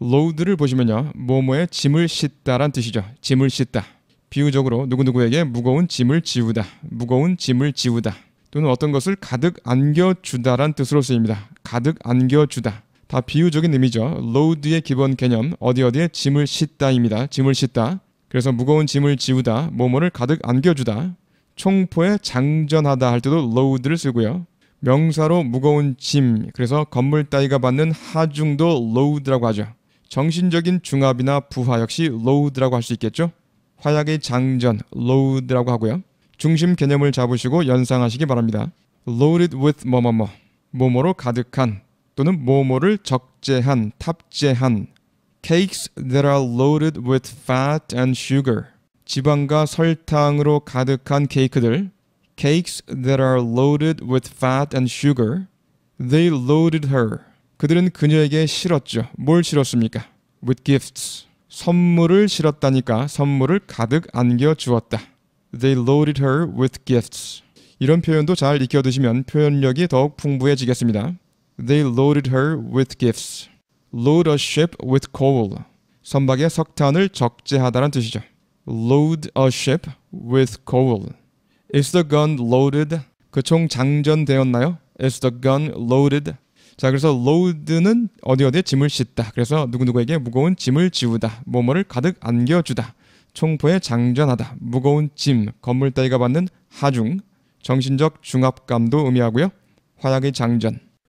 로드를 보시면요. 뭐뭐의 짐을 싣다란 뜻이죠. 짐을 싣다. 비유적으로 누구누구에게 무거운 짐을 지우다. 무거운 짐을 지우다. 또는 어떤 것을 가득 안겨주다란 뜻으로 쓰입니다. 가득 안겨주다. 다 비유적인 의미죠. 로드의 기본 개념 어디 어디에 짐을 싣다입니다. 짐을 싣다. 그래서 무거운 짐을 지우다, 뭐뭐를 가득 안겨주다. 총포에 장전하다 할 때도 로드를 쓰고요. 명사로 무거운 짐, 그래서 건물 따위가 받는 하중도 로드라고 하죠. 정신적인 중압이나 부하 역시 로우드라고 할 수 있겠죠. 화약의 장전 로우드라고 하고요. 중심 개념을 잡으시고 연상하시기 바랍니다. loaded with 뭐뭐뭐 뭐뭐로 가득한 또는 뭐뭐를 적재한 탑재한 cakes that are loaded with fat and sugar 지방과 설탕으로 가득한 케이크들 cakes that are loaded with fat and sugar they loaded her 그들은 그녀에게 실었죠. 뭘 실었습니까? With gifts. 선물을 실었다니까 선물을 가득 안겨 주었다. They loaded her with gifts. 이런 표현도 잘 익혀 두시면 표현력이 더욱 풍부해지겠습니다. They loaded her with gifts. Load a ship with coal. 선박에 석탄을 적재하다는 뜻이죠. Load a ship with coal. Is the gun loaded? 그 총 장전되었나요? Is the gun loaded? 자, 그래서 로드는 어디 어디에 짐을 싣다. 그래서 누구누구에게 무거운 짐을 지우다. 뭐뭐를 가득 안겨주다. 총포에 장전하다. 무거운 짐, 건물 따위가 받는 하중, 정신적 중압감도 의미하고요. 화약의 장전,